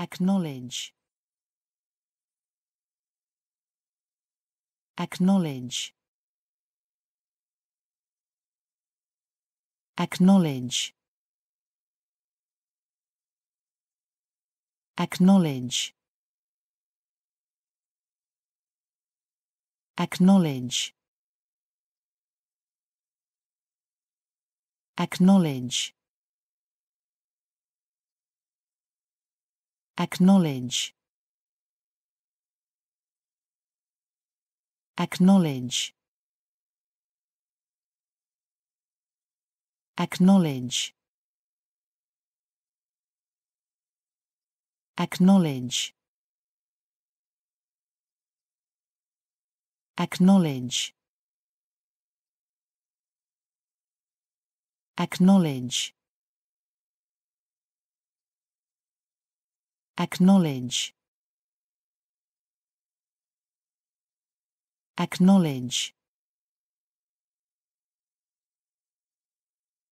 Acknowledge. Acknowledge. Acknowledge. Acknowledge. Acknowledge. Acknowledge. Acknowledge. Acknowledge. Acknowledge. Acknowledge. Acknowledge. Acknowledge. Acknowledge. Acknowledge.